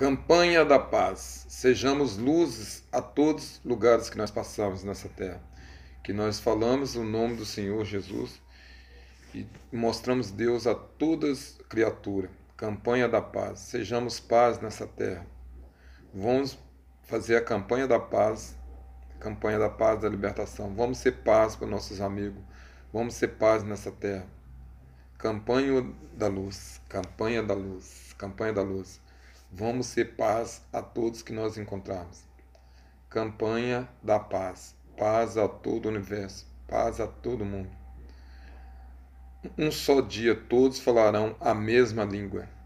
Campanha da Paz. Sejamos luzes a todos os lugares que nós passamos nessa terra. Que nós falamos o nome do Senhor Jesus e mostramos Deus a todas criatura. Campanha da Paz. Sejamos paz nessa terra. Vamos fazer a campanha da paz, campanha da paz da libertação. Vamos ser paz para nossos amigos. Vamos ser paz nessa terra. Campanha da luz, campanha da luz, campanha da luz. Vamos ser paz a todos que nós encontrarmos. Campanha da paz. Paz a todo o universo. Paz a todo mundo. Um só dia todos falarão a mesma língua.